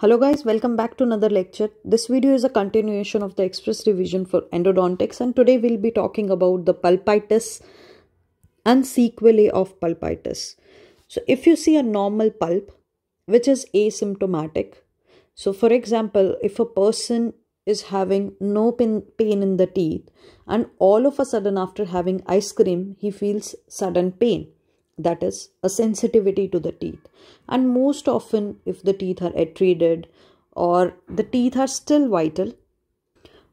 Hello guys, welcome back to another lecture. This video is a continuation of the express revision for endodontics and today we'll be talking about the pulpitis and sequelae of pulpitis. So if you see a normal pulp which is asymptomatic, so for example, if a person is having no pain, pain in the teeth and all of a sudden after having ice cream, he feels sudden pain that is, a sensitivity to the teeth. And most often, if the teeth are atreated or the teeth are still vital,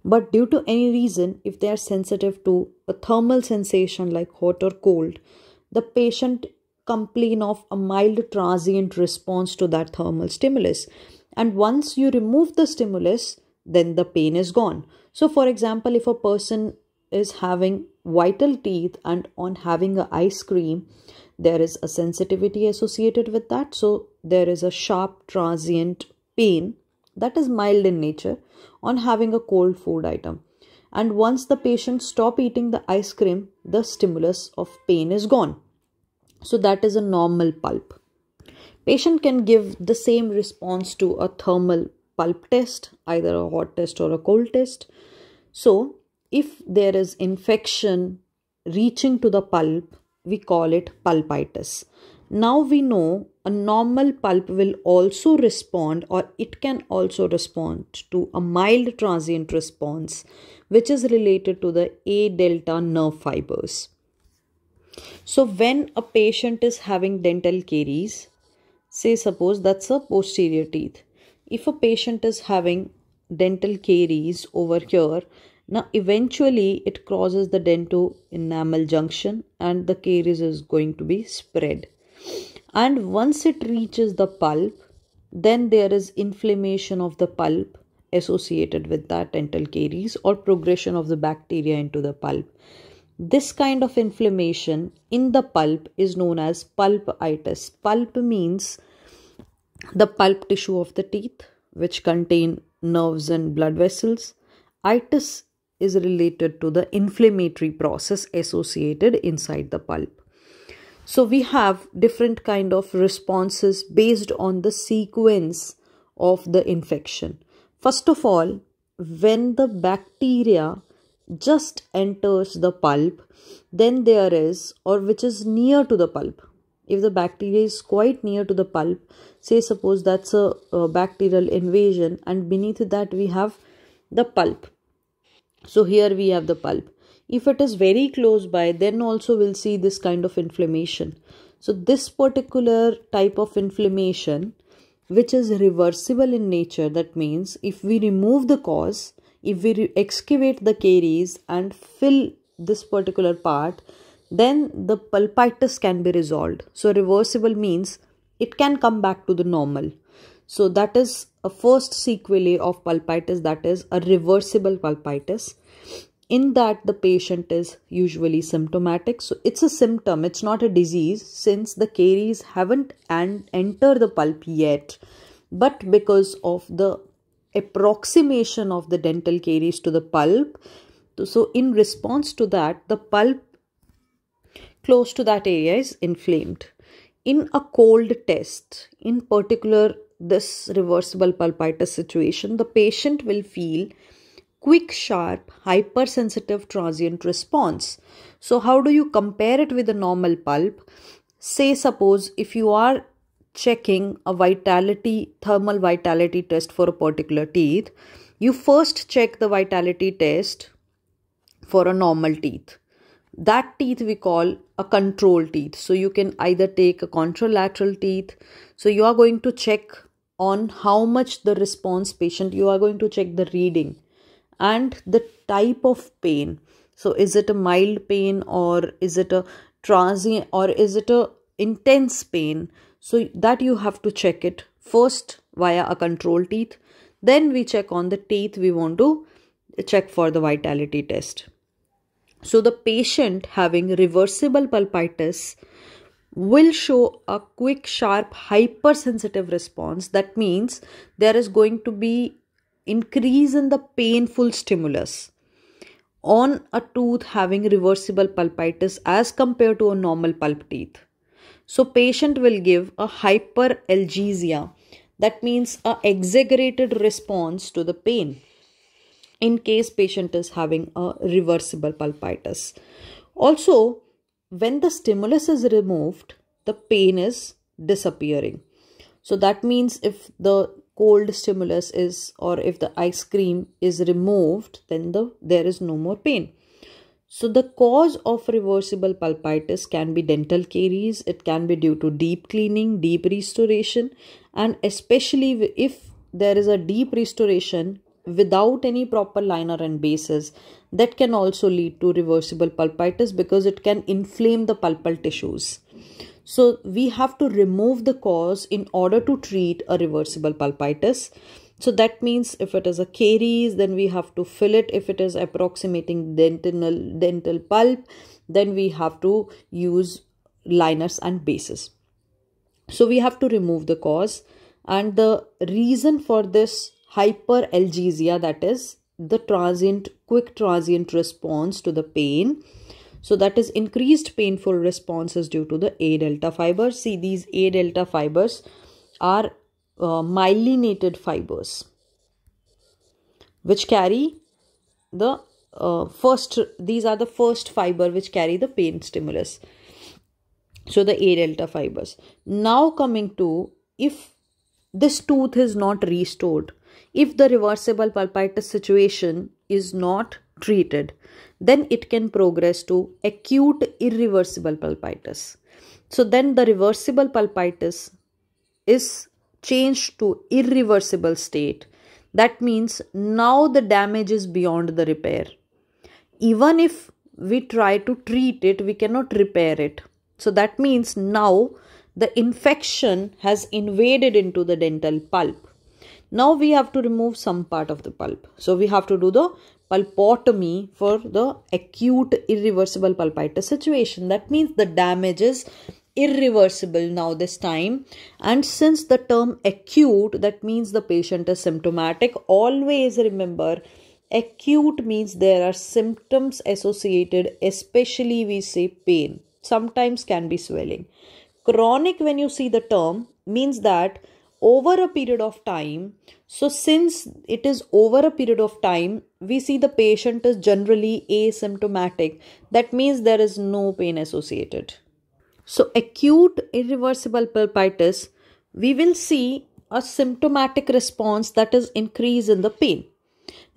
but due to any reason, if they are sensitive to a thermal sensation like hot or cold, the patient complain of a mild transient response to that thermal stimulus. And once you remove the stimulus, then the pain is gone. So, for example, if a person is having vital teeth and on having a ice cream there is a sensitivity associated with that so there is a sharp transient pain that is mild in nature on having a cold food item and once the patient stop eating the ice cream the stimulus of pain is gone so that is a normal pulp patient can give the same response to a thermal pulp test either a hot test or a cold test so if there is infection reaching to the pulp we call it pulpitis. Now we know a normal pulp will also respond or it can also respond to a mild transient response which is related to the A delta nerve fibers. So when a patient is having dental caries, say suppose that's a posterior teeth. If a patient is having dental caries over here now, eventually, it crosses the dento enamel junction and the caries is going to be spread. And once it reaches the pulp, then there is inflammation of the pulp associated with that dental caries or progression of the bacteria into the pulp. This kind of inflammation in the pulp is known as pulpitis. Pulp means the pulp tissue of the teeth, which contain nerves and blood vessels. Itis is related to the inflammatory process associated inside the pulp. So we have different kind of responses based on the sequence of the infection. First of all, when the bacteria just enters the pulp, then there is or which is near to the pulp. If the bacteria is quite near to the pulp, say suppose that's a, a bacterial invasion and beneath that we have the pulp so here we have the pulp. If it is very close by, then also we'll see this kind of inflammation. So this particular type of inflammation, which is reversible in nature, that means if we remove the cause, if we excavate the caries and fill this particular part, then the pulpitis can be resolved. So reversible means it can come back to the normal. So that is a first sequelae of pulpitis that is a reversible pulpitis. In that the patient is usually symptomatic. So it's a symptom, it's not a disease since the caries haven't and enter the pulp yet. But because of the approximation of the dental caries to the pulp, so in response to that, the pulp close to that area is inflamed. In a cold test, in particular this reversible pulpitis situation, the patient will feel quick, sharp, hypersensitive transient response. So, how do you compare it with a normal pulp? Say, suppose if you are checking a vitality thermal vitality test for a particular teeth, you first check the vitality test for a normal teeth. That teeth we call a control teeth. So, you can either take a contralateral teeth, so you are going to check on how much the response patient you are going to check the reading and the type of pain so is it a mild pain or is it a transient or is it a intense pain so that you have to check it first via a control teeth then we check on the teeth we want to check for the vitality test so the patient having reversible pulpitis will show a quick, sharp, hypersensitive response. That means there is going to be increase in the painful stimulus on a tooth having reversible pulpitis as compared to a normal pulp teeth. So patient will give a hyperalgesia. That means a exaggerated response to the pain in case patient is having a reversible pulpitis. Also, when the stimulus is removed, the pain is disappearing. So that means if the cold stimulus is or if the ice cream is removed, then the there is no more pain. So the cause of reversible pulpitis can be dental caries, it can be due to deep cleaning, deep restoration, and especially if there is a deep restoration without any proper liner and bases that can also lead to reversible pulpitis because it can inflame the pulpal tissues so we have to remove the cause in order to treat a reversible pulpitis so that means if it is a caries then we have to fill it if it is approximating dental dental pulp then we have to use liners and bases so we have to remove the cause and the reason for this hyperalgesia that is the transient quick transient response to the pain so that is increased painful responses due to the a delta fibers see these a delta fibers are uh, myelinated fibers which carry the uh, first these are the first fiber which carry the pain stimulus so the a delta fibers now coming to if this tooth is not restored if the reversible pulpitis situation is not treated, then it can progress to acute irreversible pulpitis. So then the reversible pulpitis is changed to irreversible state. That means now the damage is beyond the repair. Even if we try to treat it, we cannot repair it. So that means now the infection has invaded into the dental pulp. Now we have to remove some part of the pulp. So we have to do the pulpotomy for the acute irreversible pulpitis situation. That means the damage is irreversible now this time and since the term acute that means the patient is symptomatic always remember acute means there are symptoms associated especially we say pain sometimes can be swelling chronic when you see the term means that over a period of time so since it is over a period of time we see the patient is generally asymptomatic that means there is no pain associated so acute irreversible pulpitis we will see a symptomatic response that is increase in the pain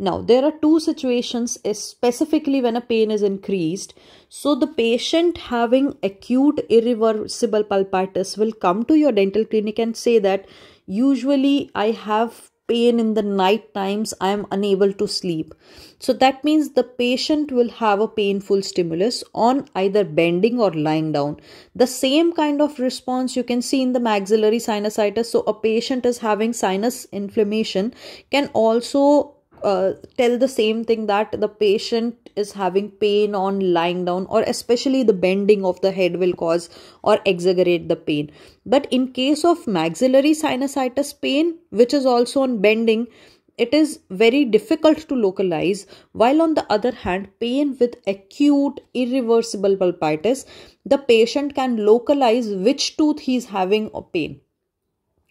now there are two situations specifically when a pain is increased so the patient having acute irreversible pulpitis will come to your dental clinic and say that usually i have pain in the night times i am unable to sleep so that means the patient will have a painful stimulus on either bending or lying down the same kind of response you can see in the maxillary sinusitis so a patient is having sinus inflammation can also uh, tell the same thing that the patient is having pain on lying down or especially the bending of the head will cause or exaggerate the pain but in case of maxillary sinusitis pain which is also on bending it is very difficult to localize while on the other hand pain with acute irreversible pulpitis the patient can localize which tooth he is having a pain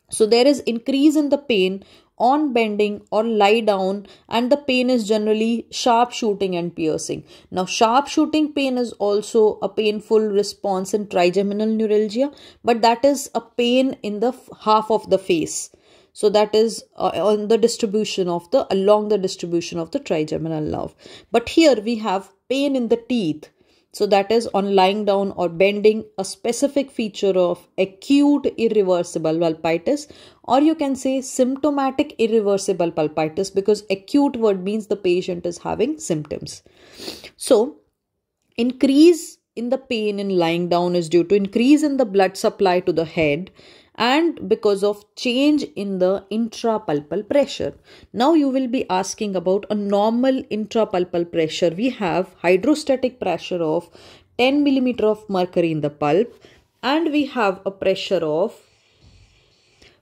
so there is increase in the pain on bending or lie down and the pain is generally sharp shooting and piercing now sharp shooting pain is also a painful response in trigeminal neuralgia but that is a pain in the half of the face so that is uh, on the distribution of the along the distribution of the trigeminal nerve but here we have pain in the teeth so, that is on lying down or bending, a specific feature of acute irreversible pulpitis, or you can say symptomatic irreversible pulpitis because acute word means the patient is having symptoms. So, increase in the pain in lying down is due to increase in the blood supply to the head and because of change in the intrapulpal pressure. Now you will be asking about a normal intrapulpal pressure. We have hydrostatic pressure of 10 millimeter of mercury in the pulp and we have a pressure of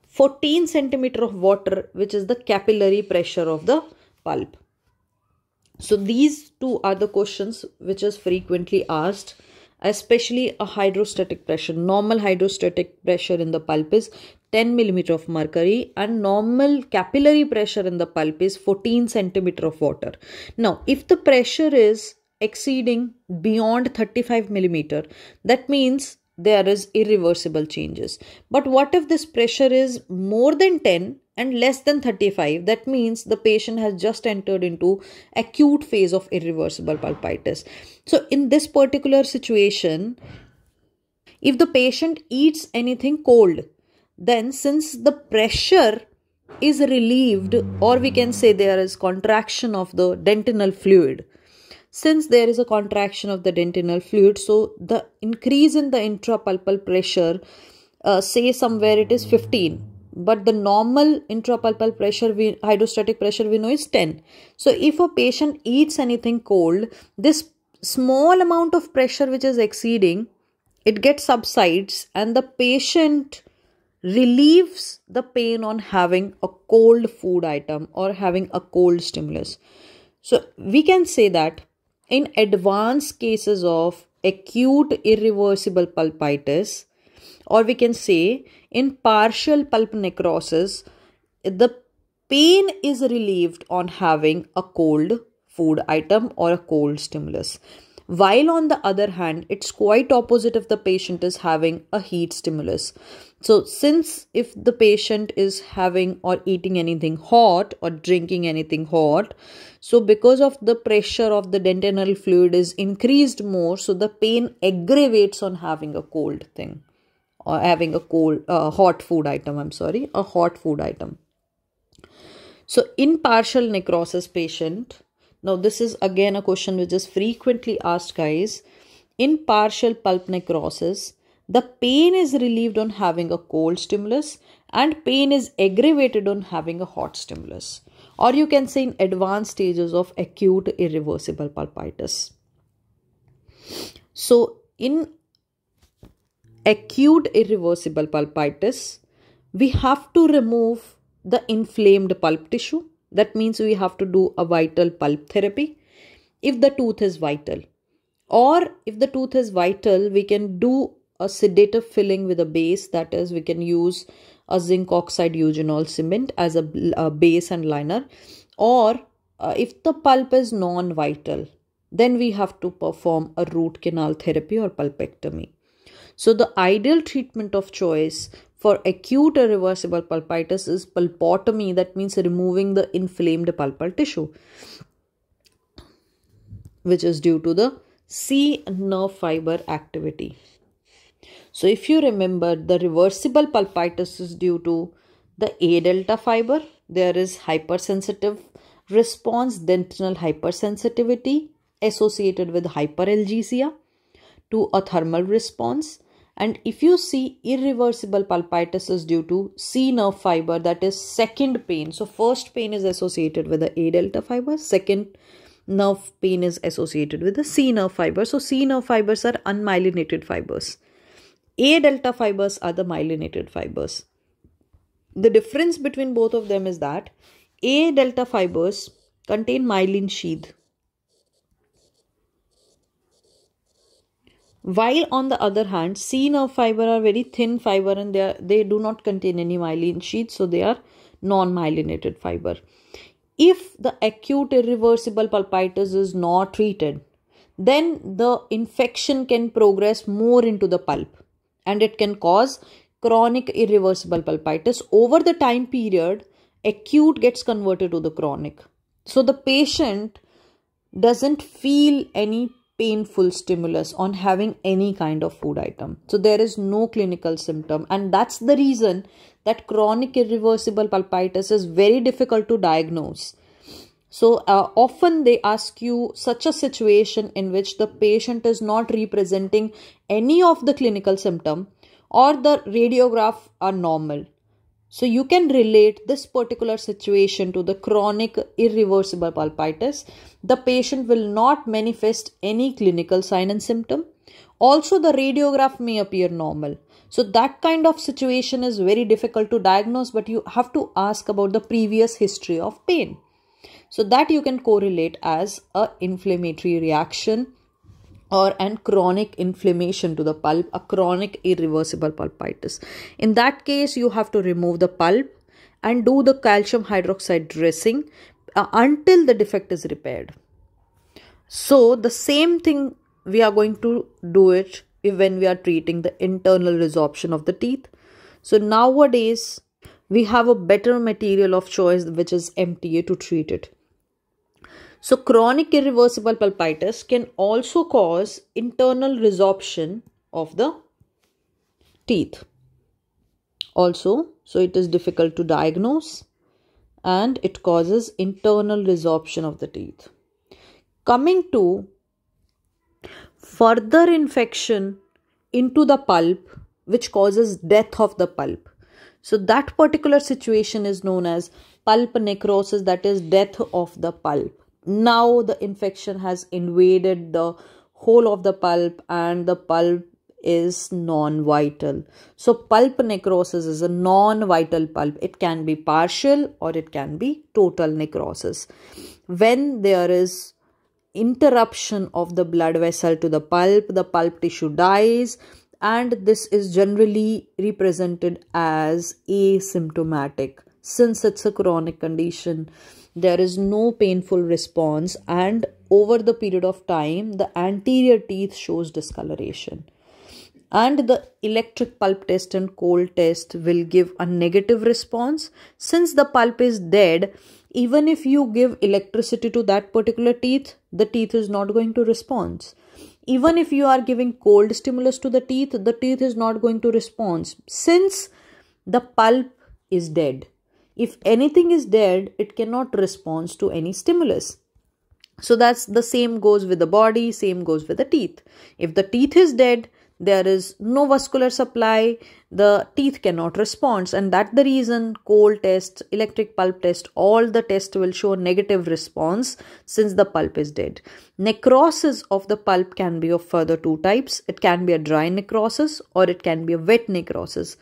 14 centimeter of water which is the capillary pressure of the pulp. So these two are the questions which is frequently asked especially a hydrostatic pressure. Normal hydrostatic pressure in the pulp is 10 millimeter of mercury and normal capillary pressure in the pulp is 14 centimeter of water. Now, if the pressure is exceeding beyond 35 millimeter, that means there is irreversible changes. But what if this pressure is more than 10 and less than 35 that means the patient has just entered into acute phase of irreversible pulpitis so in this particular situation if the patient eats anything cold then since the pressure is relieved or we can say there is contraction of the dentinal fluid since there is a contraction of the dentinal fluid so the increase in the intrapulpal pressure uh, say somewhere it is 15 but the normal intrapalpal pressure we hydrostatic pressure we know is 10 so if a patient eats anything cold this small amount of pressure which is exceeding it gets subsides and the patient relieves the pain on having a cold food item or having a cold stimulus so we can say that in advanced cases of acute irreversible pulpitis or we can say in partial pulp necrosis, the pain is relieved on having a cold food item or a cold stimulus. While on the other hand, it's quite opposite if the patient is having a heat stimulus. So, since if the patient is having or eating anything hot or drinking anything hot, so because of the pressure of the dentinal fluid is increased more, so the pain aggravates on having a cold thing or having a cold uh, hot food item i'm sorry a hot food item so in partial necrosis patient now this is again a question which is frequently asked guys in partial pulp necrosis the pain is relieved on having a cold stimulus and pain is aggravated on having a hot stimulus or you can say in advanced stages of acute irreversible pulpitis so in acute irreversible pulpitis, we have to remove the inflamed pulp tissue. That means we have to do a vital pulp therapy if the tooth is vital. Or if the tooth is vital, we can do a sedative filling with a base, that is, we can use a zinc oxide eugenol cement as a, a base and liner. Or uh, if the pulp is non vital, then we have to perform a root canal therapy or pulpectomy. So, the ideal treatment of choice for acute irreversible pulpitis is pulpotomy, that means removing the inflamed pulpal tissue, which is due to the C nerve fiber activity. So, if you remember, the reversible pulpitis is due to the A delta fiber, there is hypersensitive response, dentinal hypersensitivity associated with hyperalgesia, to a thermal response and if you see irreversible pulpitis is due to C nerve fiber, that is second pain. So first pain is associated with the A delta fiber, second nerve pain is associated with the C nerve fiber. So C nerve fibers are unmyelinated fibers. A delta fibers are the myelinated fibers. The difference between both of them is that A delta fibers contain myelin sheath While on the other hand, C nerve fiber are very thin fiber and they, are, they do not contain any myelin sheath, so they are non-myelinated fiber. If the acute irreversible pulpitis is not treated, then the infection can progress more into the pulp and it can cause chronic irreversible pulpitis. Over the time period, acute gets converted to the chronic. So the patient doesn't feel any painful stimulus on having any kind of food item. So there is no clinical symptom, and that's the reason that chronic irreversible pulpitis is very difficult to diagnose. So uh, often they ask you such a situation in which the patient is not representing any of the clinical symptom or the radiograph are normal so you can relate this particular situation to the chronic irreversible pulpitis. The patient will not manifest any clinical sign and symptom. Also the radiograph may appear normal. So that kind of situation is very difficult to diagnose but you have to ask about the previous history of pain. So that you can correlate as a inflammatory reaction or and chronic inflammation to the pulp, a chronic irreversible pulpitis. In that case, you have to remove the pulp and do the calcium hydroxide dressing uh, until the defect is repaired. So the same thing we are going to do it when we are treating the internal resorption of the teeth. So nowadays we have a better material of choice which is MTA to treat it. So, chronic irreversible pulpitis can also cause internal resorption of the teeth. Also, so it is difficult to diagnose and it causes internal resorption of the teeth. Coming to further infection into the pulp, which causes death of the pulp. So, that particular situation is known as pulp necrosis, that is, death of the pulp now the infection has invaded the whole of the pulp and the pulp is non-vital. So pulp necrosis is a non-vital pulp. It can be partial or it can be total necrosis. When there is interruption of the blood vessel to the pulp, the pulp tissue dies and this is generally represented as asymptomatic since it's a chronic condition there is no painful response and over the period of time the anterior teeth shows discoloration and the electric pulp test and cold test will give a negative response since the pulp is dead even if you give electricity to that particular teeth the teeth is not going to respond even if you are giving cold stimulus to the teeth the teeth is not going to respond since the pulp is dead if anything is dead, it cannot respond to any stimulus. So that's the same goes with the body, same goes with the teeth. If the teeth is dead, there is no vascular supply, the teeth cannot respond, and that the reason cold test, electric pulp test, all the tests will show negative response since the pulp is dead. Necrosis of the pulp can be of further two types. It can be a dry necrosis or it can be a wet necrosis.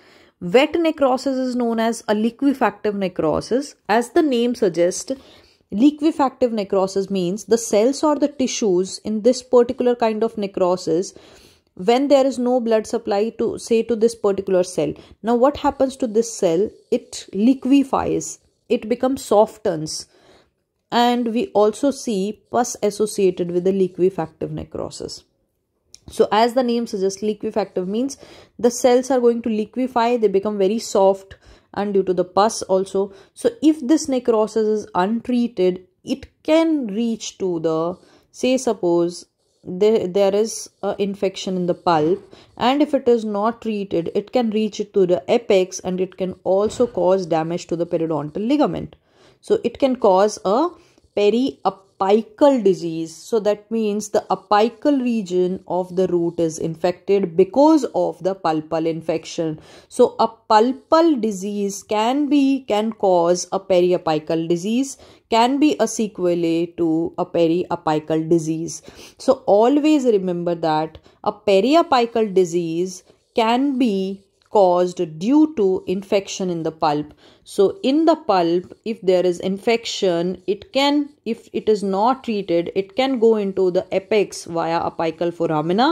Wet necrosis is known as a liquefactive necrosis. As the name suggests, liquefactive necrosis means the cells or the tissues in this particular kind of necrosis when there is no blood supply to say to this particular cell now what happens to this cell it liquefies it becomes softens and we also see pus associated with the liquefactive necrosis so as the name suggests, liquefactive means the cells are going to liquefy, they become very soft and due to the pus also. So if this necrosis is untreated, it can reach to the, say suppose there, there is a infection in the pulp and if it is not treated, it can reach it to the apex and it can also cause damage to the periodontal ligament. So it can cause a periapathy apical disease. So that means the apical region of the root is infected because of the pulpal infection. So a pulpal disease can be can cause a periapical disease, can be a sequelae to a periapical disease. So always remember that a periapical disease can be caused due to infection in the pulp so in the pulp if there is infection it can if it is not treated it can go into the apex via apical foramina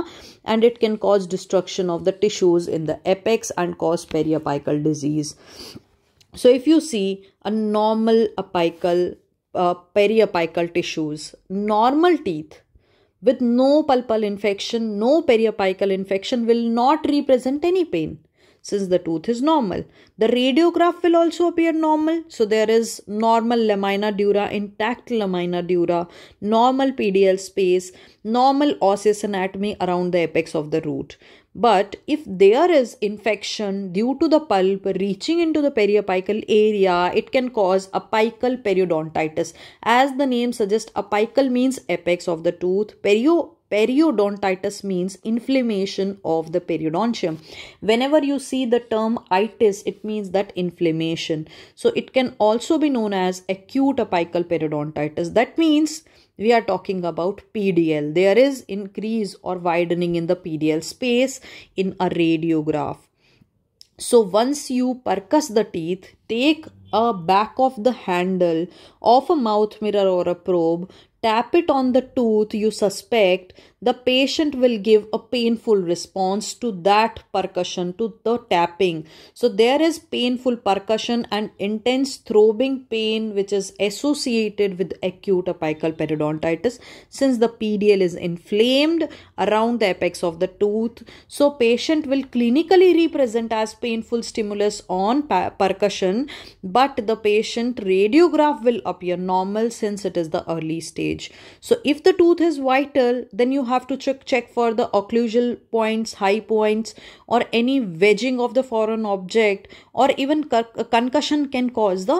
and it can cause destruction of the tissues in the apex and cause periapical disease so if you see a normal apical uh, periapical tissues normal teeth with no pulpal infection, no periapical infection will not represent any pain since the tooth is normal. The radiograph will also appear normal. So there is normal lamina dura, intact lamina dura, normal PDL space, normal osseous anatomy around the apex of the root. But if there is infection due to the pulp reaching into the periapical area, it can cause apical periodontitis. As the name suggests, apical means apex of the tooth. Perio periodontitis means inflammation of the periodontium whenever you see the term itis it means that inflammation so it can also be known as acute apical periodontitis that means we are talking about pdl there is increase or widening in the pdl space in a radiograph so once you percuss the teeth, take a back of the handle of a mouth mirror or a probe tap it on the tooth you suspect the patient will give a painful response to that percussion, to the tapping. So there is painful percussion and intense throbbing pain which is associated with acute apical periodontitis since the PDL is inflamed around the apex of the tooth. So patient will clinically represent as painful stimulus on percussion but the patient radiograph will appear normal since it is the early stage. So if the tooth is vital then you have to check, check for the occlusal points, high points, or any wedging of the foreign object, or even uh, concussion can cause the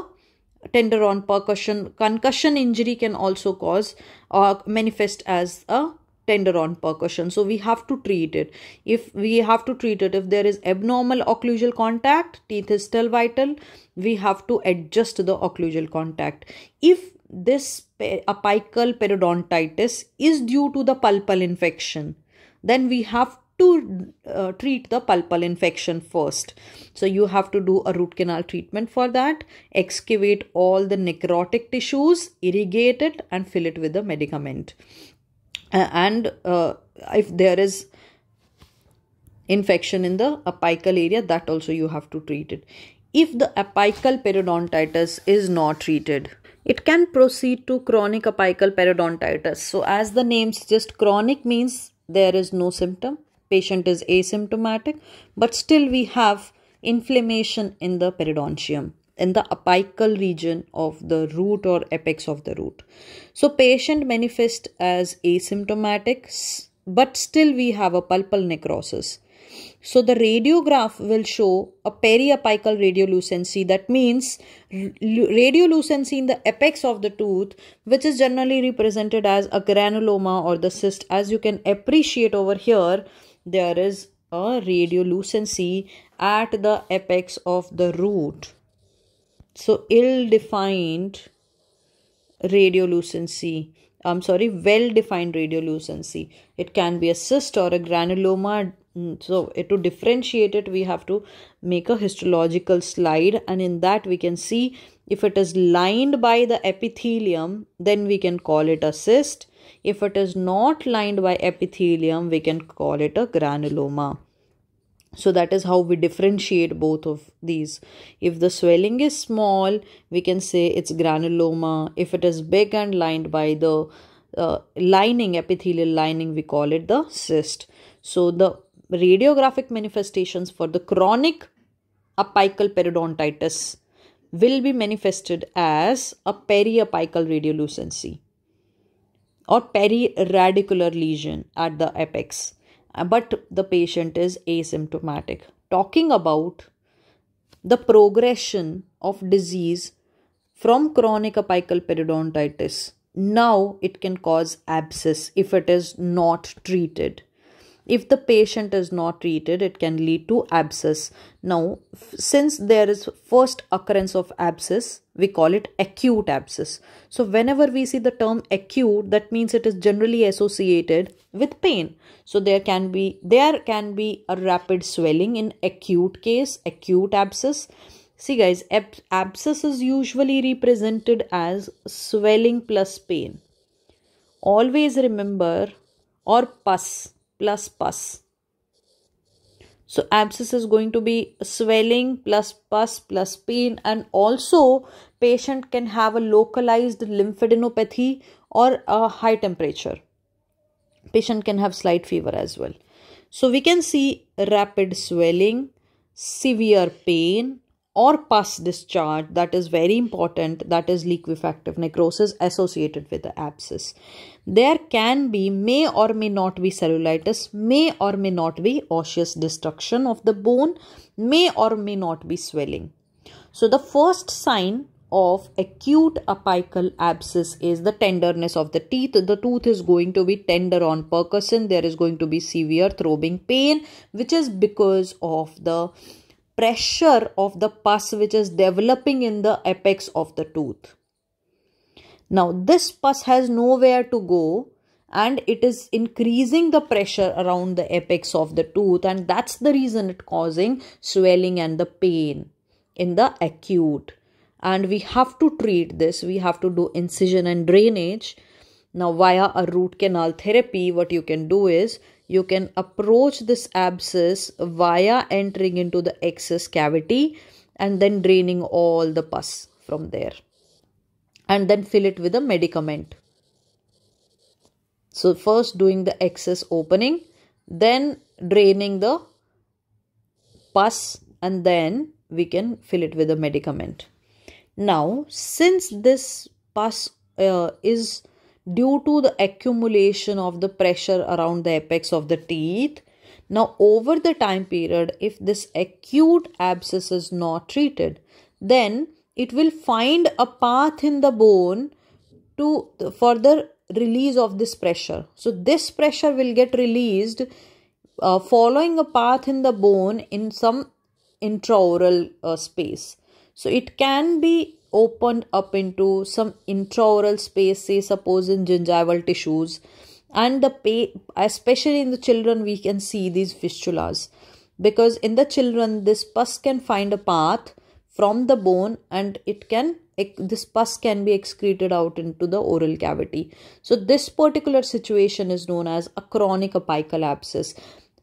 tender on percussion. Concussion injury can also cause uh, manifest as a tender on percussion. So we have to treat it. If we have to treat it, if there is abnormal occlusal contact, teeth is still vital. We have to adjust the occlusal contact. If this apical periodontitis is due to the pulpal infection, then we have to uh, treat the pulpal infection first. So you have to do a root canal treatment for that, excavate all the necrotic tissues, irrigate it and fill it with the medicament. Uh, and uh, if there is infection in the apical area, that also you have to treat it. If the apical periodontitis is not treated, it can proceed to chronic apical periodontitis. So, as the name suggests, chronic means there is no symptom, patient is asymptomatic, but still we have inflammation in the periodontium in the apical region of the root or apex of the root so patient manifest as asymptomatic but still we have a pulpal necrosis so the radiograph will show a periapical radiolucency. That means radiolucency in the apex of the tooth, which is generally represented as a granuloma or the cyst. As you can appreciate over here, there is a radiolucency at the apex of the root. So ill-defined radiolucency. I'm sorry, well-defined radiolucency. It can be a cyst or a granuloma Mm, so eh, to differentiate it we have to make a histological slide and in that we can see if it is lined by the epithelium then we can call it a cyst if it is not lined by epithelium we can call it a granuloma so that is how we differentiate both of these if the swelling is small we can say it's granuloma if it is big and lined by the uh, lining epithelial lining we call it the cyst so the radiographic manifestations for the chronic apical periodontitis will be manifested as a periapical radiolucency or periradicular lesion at the apex uh, but the patient is asymptomatic talking about the progression of disease from chronic apical periodontitis now it can cause abscess if it is not treated if the patient is not treated, it can lead to abscess. Now, since there is first occurrence of abscess, we call it acute abscess. So, whenever we see the term acute, that means it is generally associated with pain. So, there can be there can be a rapid swelling in acute case, acute abscess. See guys, abscess is usually represented as swelling plus pain. Always remember or pus plus pus. So abscess is going to be swelling plus pus plus pain and also patient can have a localized lymphadenopathy or a high temperature. Patient can have slight fever as well. So we can see rapid swelling, severe pain, or pus discharge that is very important that is liquefactive necrosis associated with the abscess there can be may or may not be cellulitis may or may not be osseous destruction of the bone may or may not be swelling so the first sign of acute apical abscess is the tenderness of the teeth. The tooth is going to be tender on percussion. There is going to be severe throbbing pain, which is because of the pressure of the pus which is developing in the apex of the tooth. Now, this pus has nowhere to go and it is increasing the pressure around the apex of the tooth and that's the reason it causing swelling and the pain in the acute and we have to treat this we have to do incision and drainage now via a root canal therapy what you can do is you can approach this abscess via entering into the excess cavity and then draining all the pus from there and then fill it with a medicament. So first doing the excess opening, then draining the pus and then we can fill it with a medicament. Now since this pus uh, is due to the accumulation of the pressure around the apex of the teeth. Now, over the time period, if this acute abscess is not treated, then it will find a path in the bone to further release of this pressure. So, this pressure will get released uh, following a path in the bone in some intraoral uh, space. So, it can be opened up into some intraoral space, say, suppose in gingival tissues. And the pay, especially in the children, we can see these fistulas because in the children, this pus can find a path from the bone and it can this pus can be excreted out into the oral cavity. So this particular situation is known as a chronic apical abscess.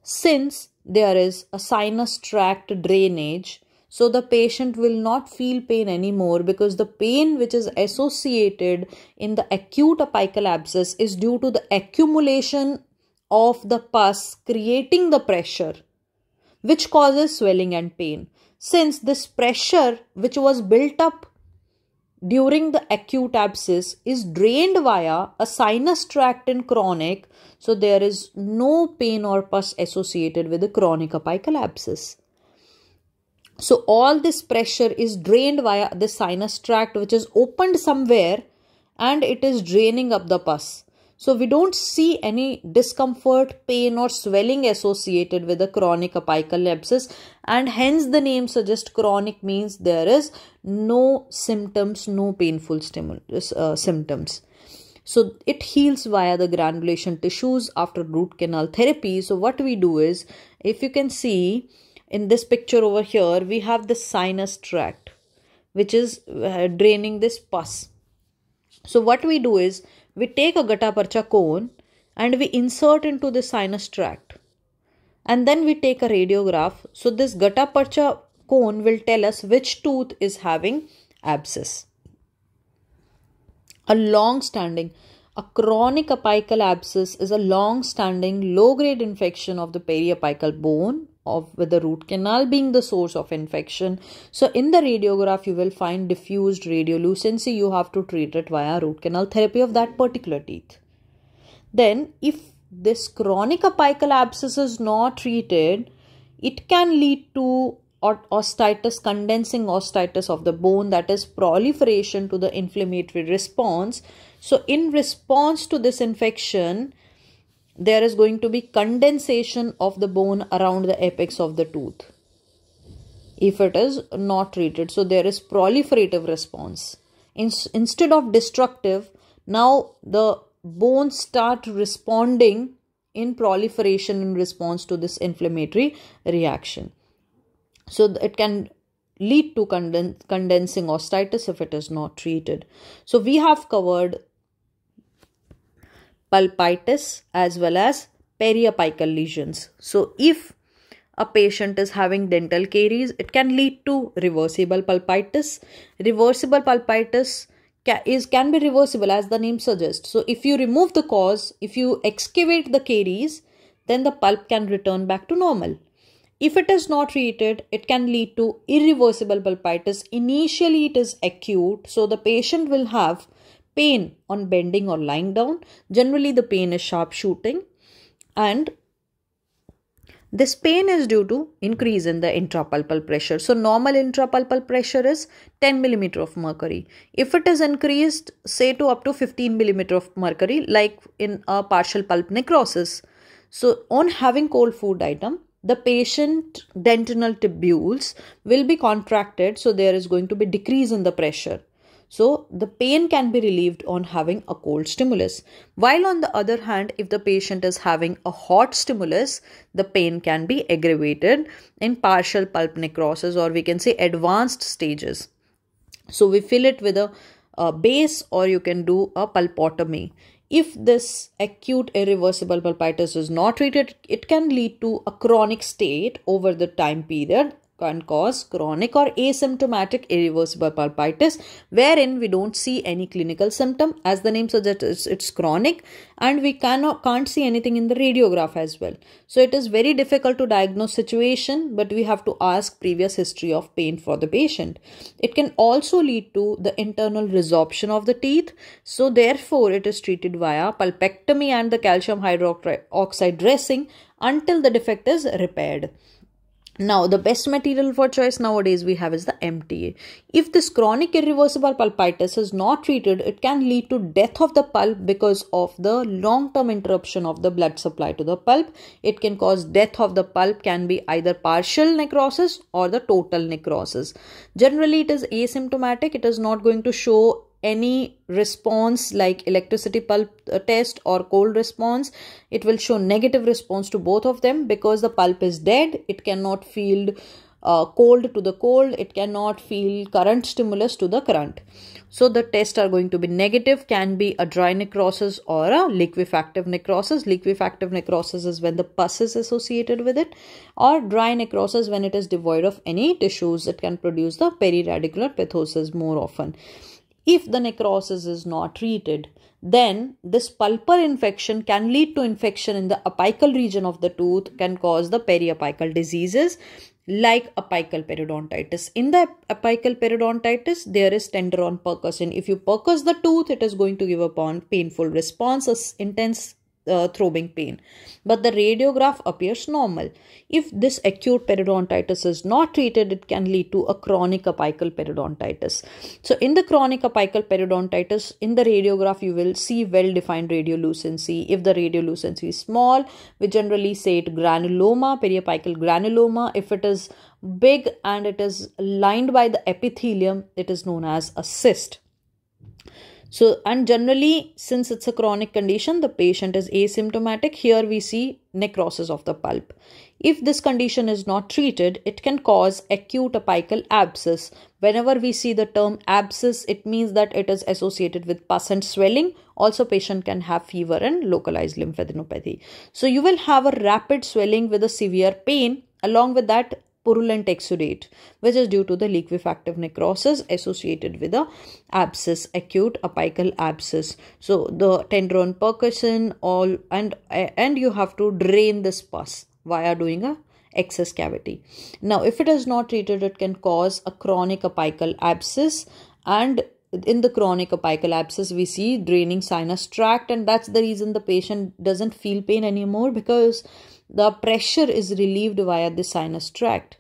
Since there is a sinus tract drainage so the patient will not feel pain anymore because the pain which is associated in the acute apical abscess is due to the accumulation of the pus creating the pressure which causes swelling and pain since this pressure which was built up during the acute abscess is drained via a sinus tract in chronic so there is no pain or pus associated with the chronic apical abscess so all this pressure is drained via the sinus tract which is opened somewhere and it is draining up the pus. So we don't see any discomfort, pain or swelling associated with a chronic apical abscess and hence the name suggests chronic means there is no symptoms, no painful uh, symptoms. So it heals via the granulation tissues after root canal therapy. So what we do is if you can see in this picture over here we have the sinus tract which is uh, draining this pus so what we do is we take a gutta percha cone and we insert into the sinus tract and then we take a radiograph so this gutta percha cone will tell us which tooth is having abscess a long standing a chronic apical abscess is a long standing low grade infection of the periapical bone of with the root canal being the source of infection. So in the radiograph, you will find diffused radiolucency. You have to treat it via root canal therapy of that particular teeth. Then if this chronic apical abscess is not treated, it can lead to ostitis, condensing ostitis of the bone, that is proliferation to the inflammatory response. So in response to this infection, there is going to be condensation of the bone around the apex of the tooth if it is not treated. So there is proliferative response. In, instead of destructive, now the bones start responding in proliferation in response to this inflammatory reaction. So it can lead to condensing osteitis if it is not treated. So we have covered pulpitis as well as periapical lesions. So if a patient is having dental caries, it can lead to reversible pulpitis. Reversible pulpitis is can be reversible as the name suggests. So if you remove the cause, if you excavate the caries, then the pulp can return back to normal. If it is not treated, it can lead to irreversible pulpitis. Initially, it is acute, so the patient will have pain on bending or lying down. Generally, the pain is sharp shooting, and this pain is due to increase in the intrapulpal pressure. So normal intrapulpal pressure is 10 millimeter of mercury. If it is increased, say to up to 15 millimeter of mercury, like in a partial pulp necrosis. So on having cold food item, the patient dentinal tubules will be contracted so there is going to be decrease in the pressure so, the pain can be relieved on having a cold stimulus. While, on the other hand, if the patient is having a hot stimulus, the pain can be aggravated in partial pulp necrosis or we can say advanced stages. So, we fill it with a, a base or you can do a pulpotomy. If this acute irreversible pulpitis is not treated, it can lead to a chronic state over the time period can cause chronic or asymptomatic irreversible pulpitis wherein we don't see any clinical symptom as the name suggests it's, it's chronic and we cannot can't see anything in the radiograph as well so it is very difficult to diagnose situation but we have to ask previous history of pain for the patient it can also lead to the internal resorption of the teeth so therefore it is treated via pulpectomy and the calcium hydroxide dressing until the defect is repaired now, the best material for choice nowadays we have is the MTA. If this chronic irreversible pulpitis is not treated, it can lead to death of the pulp because of the long-term interruption of the blood supply to the pulp. It can cause death of the pulp can be either partial necrosis or the total necrosis. Generally, it is asymptomatic. It is not going to show any response like electricity pulp uh, test or cold response it will show negative response to both of them because the pulp is dead it cannot feel uh, cold to the cold it cannot feel current stimulus to the current so the tests are going to be negative can be a dry necrosis or a liquefactive necrosis liquefactive necrosis is when the pus is associated with it or dry necrosis when it is devoid of any tissues it can produce the periradicular pathosis more often if the necrosis is not treated, then this pulpar infection can lead to infection in the apical region of the tooth, can cause the periapical diseases like apical periodontitis. In the apical periodontitis, there is tenderon percussion. If you percuss the tooth, it is going to give upon painful response, intense uh, throbbing pain, but the radiograph appears normal. If this acute periodontitis is not treated, it can lead to a chronic apical periodontitis. So, in the chronic apical periodontitis, in the radiograph, you will see well defined radiolucency. If the radiolucency is small, we generally say it granuloma, periapical granuloma. If it is big and it is lined by the epithelium, it is known as a cyst. So, and generally, since it's a chronic condition, the patient is asymptomatic. Here we see necrosis of the pulp. If this condition is not treated, it can cause acute apical abscess. Whenever we see the term abscess, it means that it is associated with pus and swelling. Also, patient can have fever and localized lymphadenopathy. So, you will have a rapid swelling with a severe pain. Along with that, purulent exudate, which is due to the liquefactive necrosis associated with the abscess, acute apical abscess. So the tendron percussion, all and and you have to drain this pus via doing a excess cavity. Now, if it is not treated, it can cause a chronic apical abscess and in the chronic apical abscess we see draining sinus tract and that's the reason the patient doesn't feel pain anymore because the pressure is relieved via the sinus tract.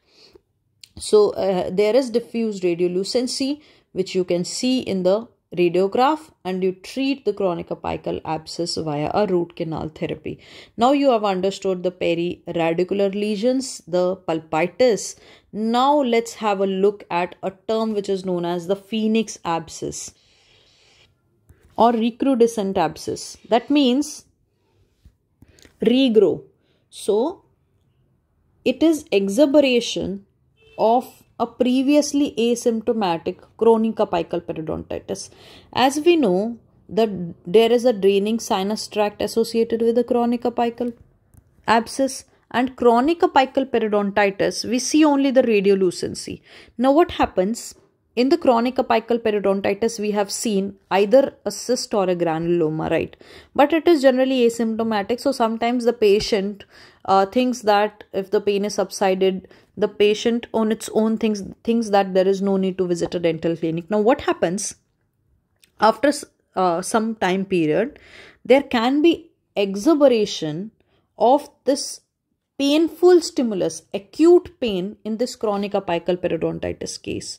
So uh, there is diffuse radiolucency which you can see in the radiograph and you treat the chronic apical abscess via a root canal therapy. Now you have understood the periradicular lesions, the pulpitis. Now let's have a look at a term which is known as the phoenix abscess or recrudescent abscess. That means regrow so, it is exacerbation of a previously asymptomatic chronic apical periodontitis. As we know that there is a draining sinus tract associated with the chronic apical abscess and chronic apical periodontitis, we see only the radiolucency. Now what happens? in the chronic apical periodontitis, we have seen either a cyst or a granuloma, right? But it is generally asymptomatic. So sometimes the patient uh, thinks that if the pain is subsided, the patient on its own thinks, thinks that there is no need to visit a dental clinic. Now, what happens after uh, some time period? There can be exuberation of this painful stimulus, acute pain in this chronic apical periodontitis case.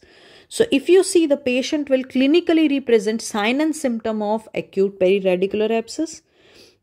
So if you see the patient will clinically represent sign and symptom of acute periradicular abscess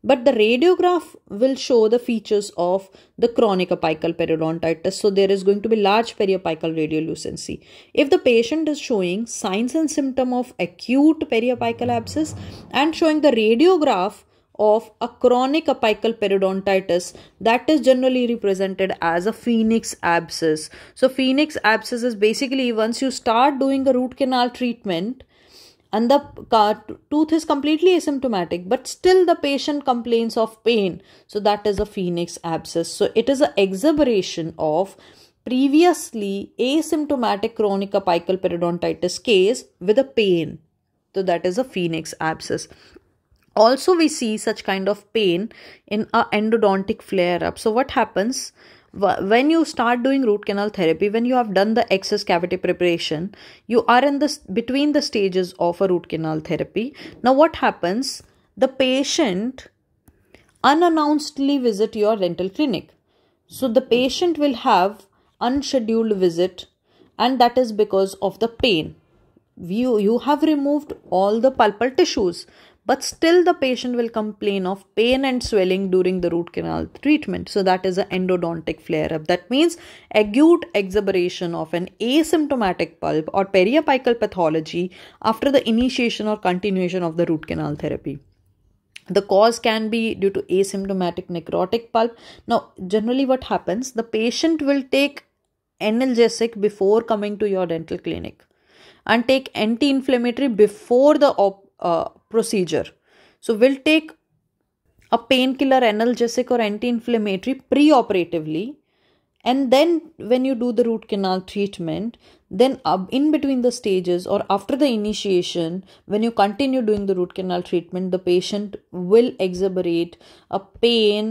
but the radiograph will show the features of the chronic apical periodontitis. So there is going to be large periapical radiolucency. If the patient is showing signs and symptom of acute periapical abscess and showing the radiograph of a chronic apical periodontitis that is generally represented as a phoenix abscess. So phoenix abscess is basically once you start doing a root canal treatment and the tooth is completely asymptomatic but still the patient complains of pain. So that is a phoenix abscess. So it is an exacerbation of previously asymptomatic chronic apical periodontitis case with a pain. So that is a phoenix abscess also we see such kind of pain in a endodontic flare up so what happens when you start doing root canal therapy when you have done the excess cavity preparation you are in the between the stages of a root canal therapy now what happens the patient unannouncedly visit your dental clinic so the patient will have unscheduled visit and that is because of the pain you you have removed all the pulpal tissues but still the patient will complain of pain and swelling during the root canal treatment so that is an endodontic flare up that means acute exacerbation of an asymptomatic pulp or periapical pathology after the initiation or continuation of the root canal therapy the cause can be due to asymptomatic necrotic pulp now generally what happens the patient will take analgesic before coming to your dental clinic and take anti-inflammatory before the op- uh, procedure. So, we'll take a painkiller, analgesic, or anti inflammatory pre-operatively, And then, when you do the root canal treatment, then up in between the stages or after the initiation, when you continue doing the root canal treatment, the patient will exhibit a pain,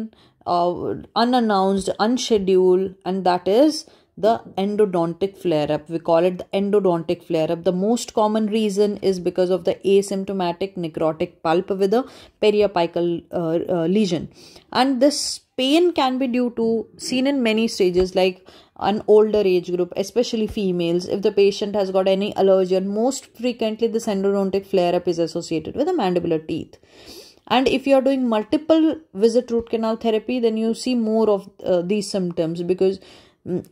uh, unannounced, unscheduled, and that is the endodontic flare up. We call it the endodontic flare up. The most common reason is because of the asymptomatic necrotic pulp with a periapical uh, uh, lesion. And this pain can be due to seen in many stages like an older age group especially females if the patient has got any allergen most frequently this endodontic flare up is associated with the mandibular teeth and if you are doing multiple visit root canal therapy then you see more of uh, these symptoms because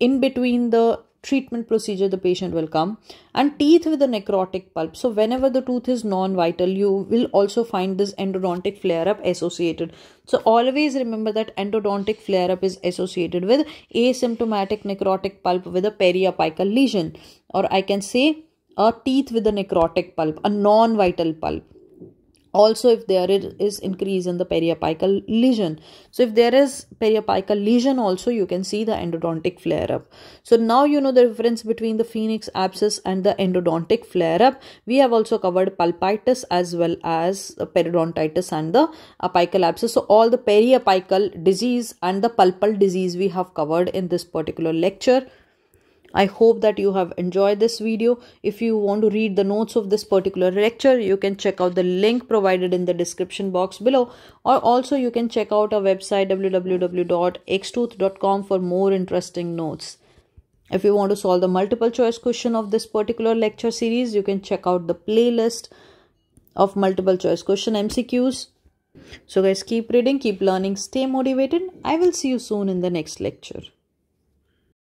in between the treatment procedure the patient will come and teeth with a necrotic pulp so whenever the tooth is non-vital you will also find this endodontic flare-up associated so always remember that endodontic flare-up is associated with asymptomatic necrotic pulp with a periapical lesion or i can say a teeth with a necrotic pulp a non-vital pulp also if there is increase in the periapical lesion so if there is periapical lesion also you can see the endodontic flare up so now you know the difference between the phoenix abscess and the endodontic flare up we have also covered pulpitis as well as periodontitis and the apical abscess so all the periapical disease and the pulpal disease we have covered in this particular lecture I hope that you have enjoyed this video. If you want to read the notes of this particular lecture, you can check out the link provided in the description box below or also you can check out our website www.xtooth.com for more interesting notes. If you want to solve the multiple choice question of this particular lecture series, you can check out the playlist of multiple choice question MCQs. So guys, keep reading, keep learning, stay motivated. I will see you soon in the next lecture.